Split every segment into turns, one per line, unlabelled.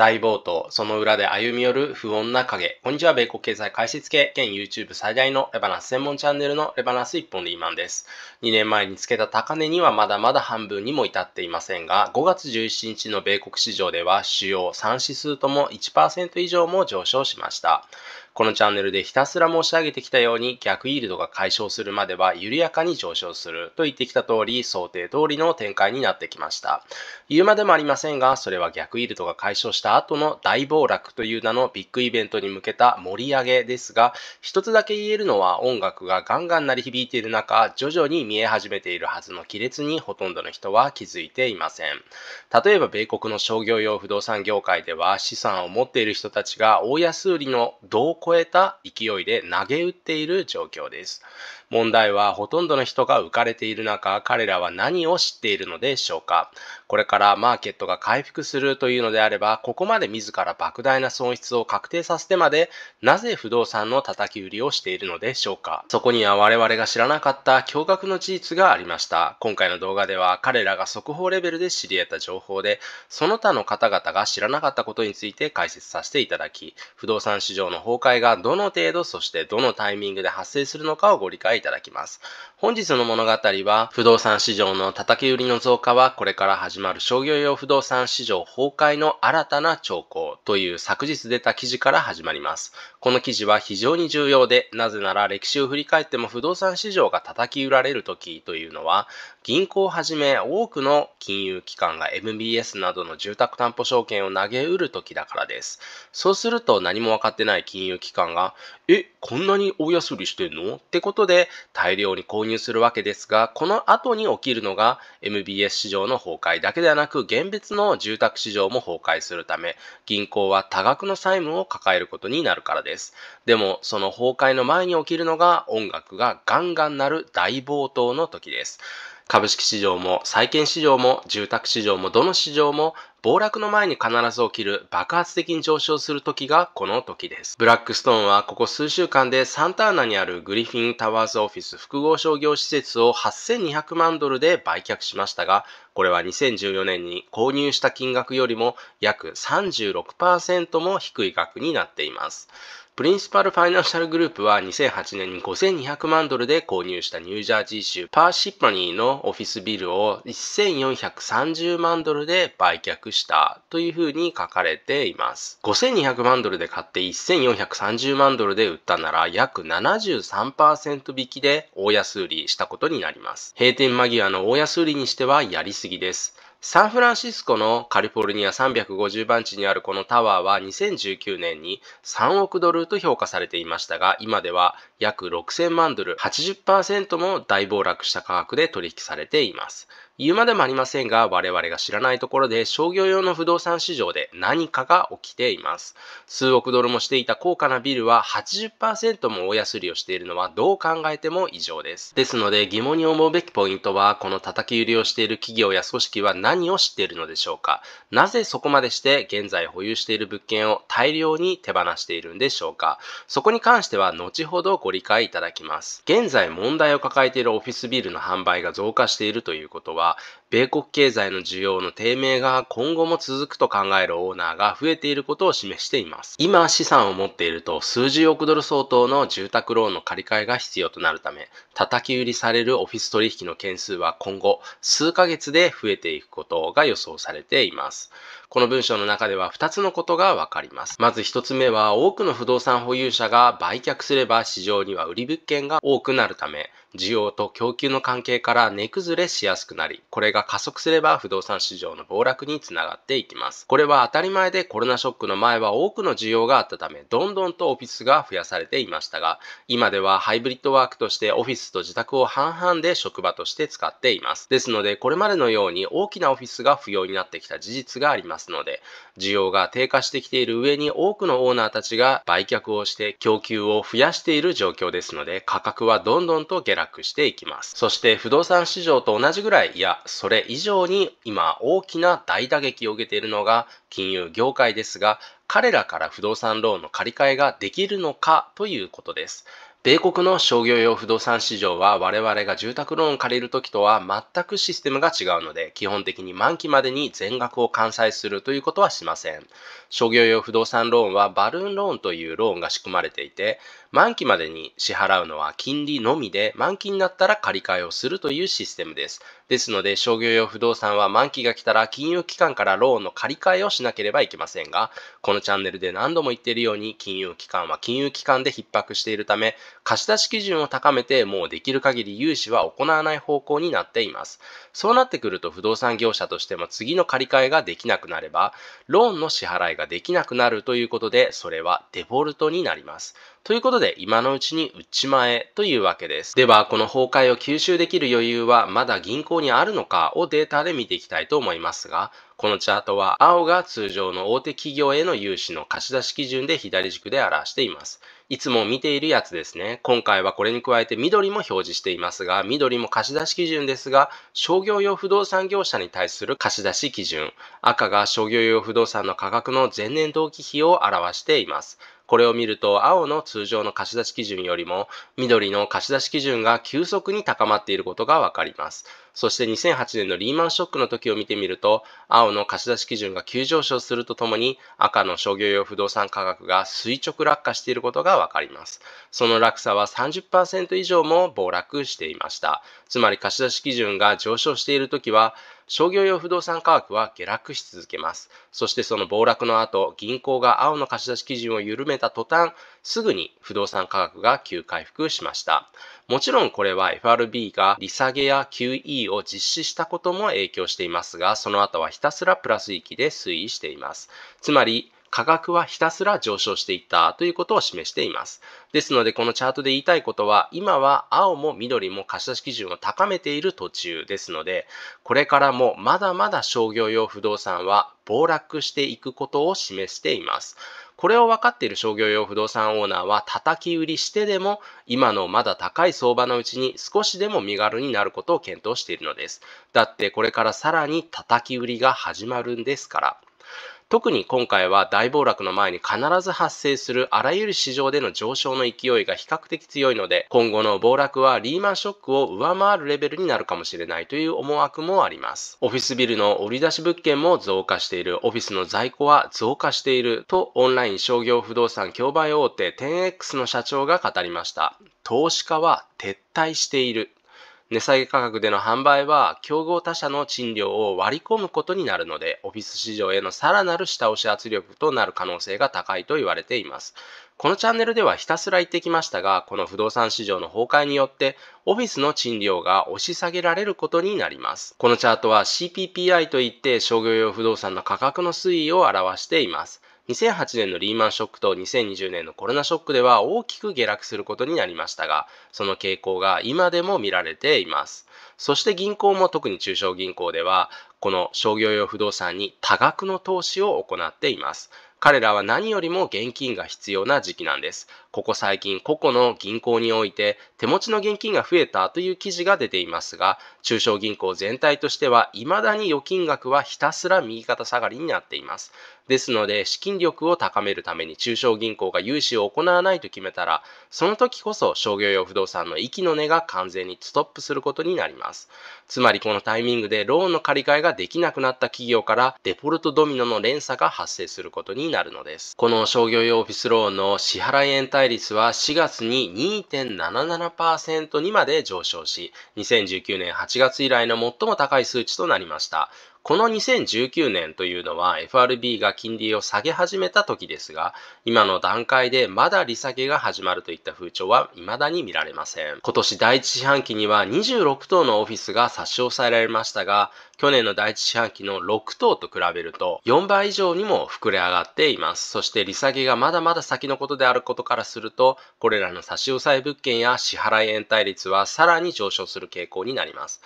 大暴騰、その裏で歩み寄る不穏な影。こんにちは、米国経済解説系、現 YouTube 最大のレバナス専門チャンネルのレバナス一本リーマンです。2年前につけた高値にはまだまだ半分にも至っていませんが、5月17日の米国市場では主要3指数とも1%以上も上昇しました。このチャンネルでひたすら申し上げてきたように逆イールドが解消するまでは緩やかに上昇すると言ってきた通り想定通りの展開になってきました。言うまでもありませんが、それは逆イールドが解消した後の大暴落という名のビッグイベントに向けた盛り上げですが、一つだけ言えるのは音楽がガンガン鳴り響いている中、徐々に見え始めているはずの亀裂にほとんどの人は気づいていません。例えば米国の商業用不動産業界では資産を持っている人たちが大安売りの超えた勢いで投げ打っている状況です。問題はほとんどの人が浮かれている中、彼らは何を知っているのでしょうかこれからマーケットが回復するというのであれば、ここまで自ら莫大な損失を確定させてまで、なぜ不動産の叩き売りをしているのでしょうかそこには我々が知らなかった驚愕の事実がありました。今回の動画では彼らが速報レベルで知り得た情報で、その他の方々が知らなかったことについて解説させていただき、不動産市場の崩壊がどの程度そしてどのタイミングで発生するのかをご理解いただきます。本日の物語は、不動産市場の叩き売りの増加はこれから始まる商業用不動産市場崩壊の新たな兆候という昨日出た記事から始まります。この記事は非常に重要で、なぜなら歴史を振り返っても不動産市場が叩き売られる時というのは、銀行をはじめ多くの金融機関が MBS などの住宅担保証券を投げ売る時だからです。そうすると何も分かってない金融機関が、え、こんなに大安売りしてんのってことで、大量に購入するわけですが、この後に起きるのが MBS 市場の崩壊だけではなく、現別の住宅市場も崩壊するため、銀行は多額の債務を抱えることになるからです。でも、その崩壊の前に起きるのが音楽がガンガン鳴る大暴騰の時です。株式市場も債券市場も住宅市場もどの市場も暴落の前に必ず起きる爆発的に上昇する時がこの時です。ブラックストーンはここ数週間でサンターナにあるグリフィンタワーズオフィス複合商業施設を8200万ドルで売却しましたが、これは2014年に購入した金額よりも約36%も低い額になっています。プリンシパルファイナンシャルグループは2008年に5200万ドルで購入したニュージャージー州パーシッパニーのオフィスビルを1430万ドルで売却したというふうに書かれています。5200万ドルで買って1430万ドルで売ったなら約73%引きで大安売りしたことになります。閉店間際の大安売りにしてはやりすぎです。サンフランシスコのカリフォルニア350番地にあるこのタワーは2019年に3億ドルと評価されていましたが、今では約6000万ドル、80%も大暴落した価格で取引されています。言うまでもありませんが、我々が知らないところで商業用の不動産市場で何かが起きています。数億ドルもしていた高価なビルは80%も大安売りをしているのはどう考えても異常です。ですので疑問に思うべきポイントは、この叩き売りをしている企業や組織は何を知っているのでしょうかなぜそこまでして現在保有している物件を大量に手放しているんでしょうかそこに関しては後ほどごご理解いただきます。現在問題を抱えているオフィスビルの販売が増加しているということは、米国経済の需要の低迷が今後も続くと考えるオーナーが増えていることを示しています。今資産を持っていると数十億ドル相当の住宅ローンの借り換えが必要となるため、叩き売りされるオフィス取引の件数は今後数ヶ月で増えていくことが予想されています。この文章の中では2つのことがわかります。まず1つ目は多くの不動産保有者が売却すれば市場には売り物件が多くなるため、需要と供給の関係から値崩れしやすくなり、これが加速すれば不動産市場の暴落につながっていきます。これは当たり前でコロナショックの前は多くの需要があったため、どんどんとオフィスが増やされていましたが、今ではハイブリッドワークとしてオフィスと自宅を半々で職場として使っています。ですので、これまでのように大きなオフィスが不要になってきた事実がありますので、需要が低下してきている上に多くのオーナーたちが売却をして供給を増やしている状況ですので、価格はどんどんと下落落していきます。そして不動産市場と同じぐらい、いや、それ以上に今大きな大打撃を受けているのが金融業界ですが、彼らから不動産ローンの借り換えができるのかということです。米国の商業用不動産市場は我々が住宅ローンを借りるときとは全くシステムが違うので、基本的に満期までに全額を完済するということはしません。商業用不動産ローンはバルーンローンというローンが仕組まれていて、満期までに支払うのは金利のみで、満期になったら借り換えをするというシステムです。ですので、商業用不動産は満期が来たら金融機関からローンの借り換えをししなければいけませんが、このチャンネルで何度も言っているように、金融機関は金融機関で逼迫しているため、貸し出し基準を高めて、もうできる限り融資は行わない方向になっています。そうなってくると、不動産業者としても次の借り換えができなくなれば、ローンの支払いができなくなるということで、それはデフォルトになります。ということで、今のうちに打ち前というわけです。では、この崩壊を吸収できる余裕はまだ銀行にあるのかをデータで見ていきたいと思いますが、このチャートは青が通常の大手企業への融資の貸し出し基準で左軸で表しています。いつも見ているやつですね。今回はこれに加えて緑も表示していますが、緑も貸し出し基準ですが、商業用不動産業者に対する貸し出し基準。赤が商業用不動産の価格の前年同期比を表しています。これを見ると、青の通常の貸し出し基準よりも、緑の貸し出し基準が急速に高まっていることがわかります。そして2008年のリーマンショックの時を見てみると、青の貸し出し基準が急上昇するとともに、赤の商業用不動産価格が垂直落下していることがわかります。その落差は30%以上も暴落していました。つまり貸し出し基準が上昇している時は、商業用不動産価格は下落し続けます。そしてその暴落の後、銀行が青の貸し出し基準を緩めた途端、すぐに不動産価格が急回復しました。もちろんこれは FRB が利下げや QE を実施したことも影響していますが、その後はひたすらプラス域で推移しています。つまり、価格はひたすら上昇していったということを示しています。ですので、このチャートで言いたいことは、今は青も緑も貸し出し基準を高めている途中ですので、これからもまだまだ商業用不動産は暴落していくことを示しています。これを分かっている商業用不動産オーナーは叩き売りしてでも今のまだ高い相場のうちに少しでも身軽になることを検討しているのです。だってこれからさらに叩き売りが始まるんですから。特に今回は大暴落の前に必ず発生するあらゆる市場での上昇の勢いが比較的強いので、今後の暴落はリーマンショックを上回るレベルになるかもしれないという思惑もあります。オフィスビルの売り出し物件も増加している、オフィスの在庫は増加しているとオンライン商業不動産競売大手 10X の社長が語りました。投資家は撤退している値下げ価格での販売は競合他社の賃料を割り込むことになるので、オフィス市場へのさらなる下押し圧力となる可能性が高いと言われています。このチャンネルではひたすら言ってきましたが、この不動産市場の崩壊によって、オフィスの賃料が押し下げられることになります。このチャートは CPPI といって商業用不動産の価格の推移を表しています。2008年のリーマンショックと2020年のコロナショックでは大きく下落することになりましたが、その傾向が今でも見られています。そして銀行も特に中小銀行では、この商業用不動産に多額の投資を行っています。彼らは何よりも現金が必要な時期なんです。ここ最近、個々の銀行において手持ちの現金が増えたという記事が出ていますが、中小銀行全体としては未だに預金額はひたすら右肩下がりになっています。ですので、資金力を高めるために中小銀行が融資を行わないと決めたら、その時こそ商業用不動産の息の根が完全にストップすることになります。つまりこのタイミングでローンの借り換えができなくなった企業からデフォルトドミノの連鎖が発生することになるのです。この商業用オフィスローンの支払い延滞率は4月に2.77%にまで上昇し、2019年8月以来の最も高い数値となりました。この2019年というのは FRB が金利を下げ始めた時ですが、今の段階でまだ利下げが始まるといった風潮は未だに見られません。今年第一四半期には26棟のオフィスが差し押さえられましたが、去年の第一四半期の6棟と比べると4倍以上にも膨れ上がっています。そして利下げがまだまだ先のことであることからすると、これらの差し押さえ物件や支払い延滞率はさらに上昇する傾向になります。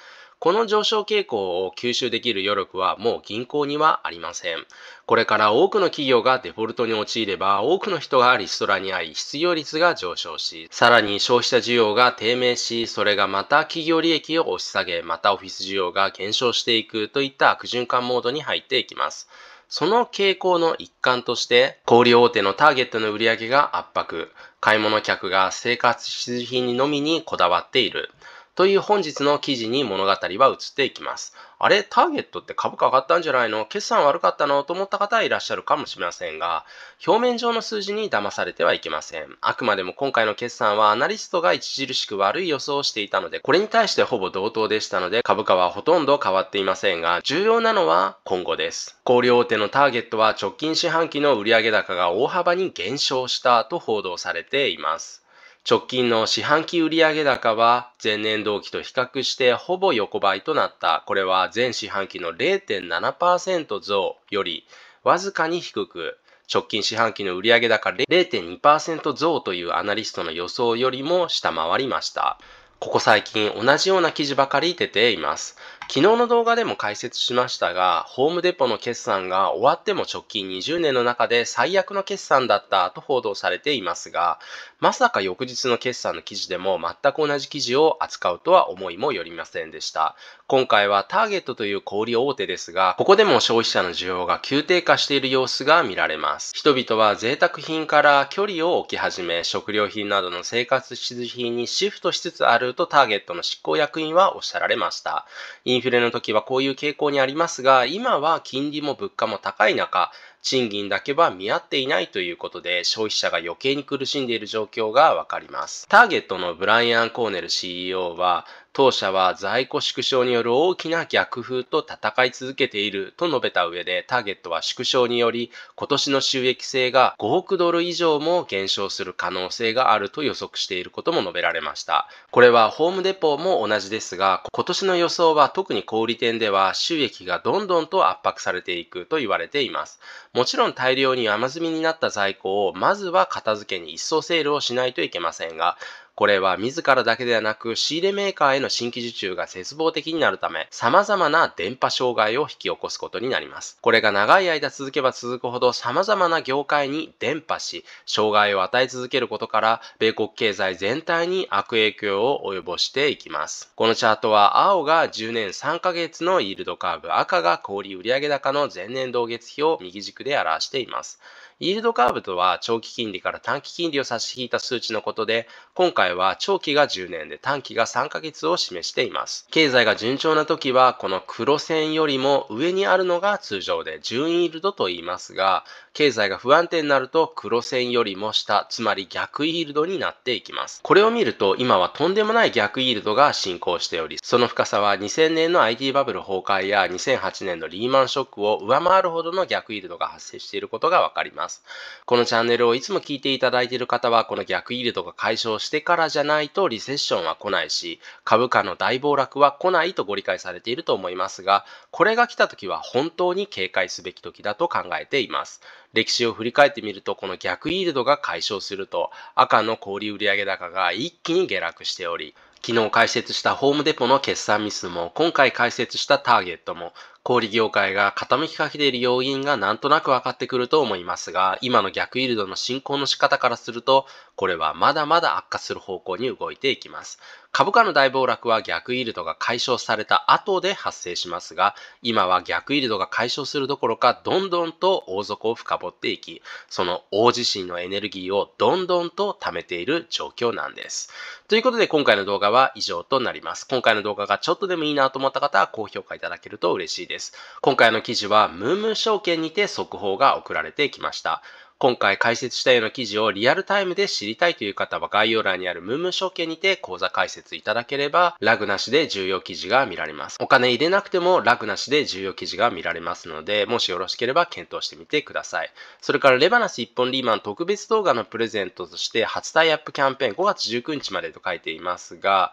この上昇傾向を吸収できる余力はもう銀行にはありません。これから多くの企業がデフォルトに陥れば、多くの人がリストラに遭い、失業率が上昇し、さらに消費者需要が低迷し、それがまた企業利益を押し下げ、またオフィス需要が減少していくといった悪循環モードに入っていきます。その傾向の一環として、小売大手のターゲットの売り上げが圧迫、買い物客が生活必需品にのみにこだわっている。という本日の記事に物語は移っていきます。あれターゲットって株価上がったんじゃないの決算悪かったのと思った方はいらっしゃるかもしれませんが、表面上の数字に騙されてはいけません。あくまでも今回の決算はアナリストが著しく悪い予想をしていたので、これに対してほぼ同等でしたので、株価はほとんど変わっていませんが、重要なのは今後です。高売大手のターゲットは直近四半期の売上高が大幅に減少したと報道されています。直近の四半期売上高は前年同期と比較してほぼ横ばいとなった。これは前四半期の0.7%増よりわずかに低く、直近四半期の売上高0.2%増というアナリストの予想よりも下回りました。ここ最近同じような記事ばかり出ています。昨日の動画でも解説しましたが、ホームデポの決算が終わっても直近20年の中で最悪の決算だったと報道されていますが、まさか翌日の決算の記事でも全く同じ記事を扱うとは思いもよりませんでした。今回はターゲットという小売大手ですが、ここでも消費者の需要が急低下している様子が見られます。人々は贅沢品から距離を置き始め、食料品などの生活必需品にシフトしつつあるとターゲットの執行役員はおっしゃられました。インフレの時はこういう傾向にありますが、今は金利も物価も高い中、賃金だけは見合っていないということで、消費者が余計に苦しんでいる状況がわかります。ターゲットのブライアン・コーネル CEO は、当社は在庫縮小による大きな逆風と戦い続けていると述べた上で、ターゲットは縮小により、今年の収益性が5億ドル以上も減少する可能性があると予測していることも述べられました。これはホームデポも同じですが、今年の予想は特に小売店では収益がどんどんと圧迫されていくと言われています。もちろん大量に山積みになった在庫をまずは片付けに一層セールをしないといけませんが、これは自らだけではなく仕入れメーカーへの新規受注が絶望的になるため、様々な電波障害を引き起こすことになります。これが長い間続けば続くほど様々な業界に伝播し、障害を与え続けることから、米国経済全体に悪影響を及ぼしていきます。このチャートは青が10年3ヶ月のイールドカーブ、赤が小売売上高の前年同月比を右軸で表しています。イールドカーブとは長期金利から短期金利を差し引いた数値のことで、今回は長期が10年で短期が3ヶ月を示しています。経済が順調な時は、この黒線よりも上にあるのが通常で、純イールドと言いますが、経済が不安定になると黒線よりも下、つまり逆イールドになっていきます。これを見ると今はとんでもない逆イールドが進行しており、その深さは2000年の IT バブル崩壊や2008年のリーマンショックを上回るほどの逆イールドが発生していることがわかります。このチャンネルをいつも聞いていただいている方は、この逆イールドが解消してからじゃないとリセッションは来ないし、株価の大暴落は来ないとご理解されていると思いますが、これが来た時は本当に警戒すべき時だと考えています。歴史を振り返ってみると、この逆イールドが解消すると、赤の小売売上高が一気に下落しており、昨日解説したホームデポの決算ミスも、今回解説したターゲットも、小売業界が傾きかけている要因がなんとなく分かってくると思いますが、今の逆イールドの進行の仕方からすると、これはまだまだ悪化する方向に動いていきます。株価の大暴落は逆イールドが解消された後で発生しますが、今は逆イールドが解消するどころか、どんどんと大底を深掘っていき、その大地震のエネルギーをどんどんと貯めている状況なんです。ということで今回の動画は以上となります。今回の動画がちょっとでもいいなと思った方は高評価いただけると嬉しいです。です。今回の記事はムームー証券にて速報が送られてきました。今回解説したような記事をリアルタイムで知りたいという方は概要欄にあるムーム証券にて講座解説いただければラグなしで重要記事が見られます。お金入れなくてもラグなしで重要記事が見られますので、もしよろしければ検討してみてください。それからレバナス一本リーマン特別動画のプレゼントとして初タイアップキャンペーン5月19日までと書いていますが、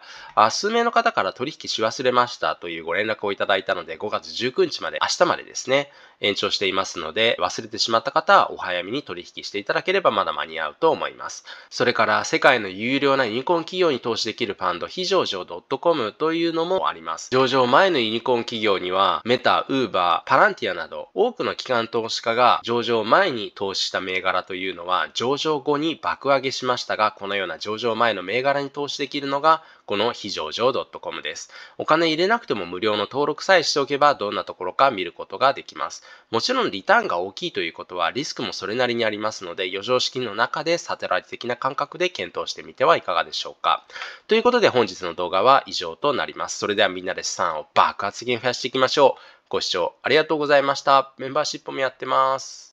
数名の方から取引し忘れましたというご連絡をいただいたので5月19日まで、明日までですね、延長していますので、忘れてしまった方はお早めに取取引していただければまだ間に合うと思います。それから世界の有料なユニコーン企業に投資できるファンド非上場 .com というのもあります。上場前のユニコーン企業にはメタ、ウーバー、パランティアなど多くの機関投資家が上場前に投資した銘柄というのは上場後に爆上げしましたがこのような上場前の銘柄に投資できるのがこの非常上 .com です。お金入れなくても無料の登録さえしておけばどんなところか見ることができます。もちろんリターンが大きいということはリスクもそれなりにありますので余剰資金の中でサテライト的な感覚で検討してみてはいかがでしょうか。ということで本日の動画は以上となります。それではみんなで資産を爆発的に増やしていきましょう。ご視聴ありがとうございました。メンバーシップもやってます。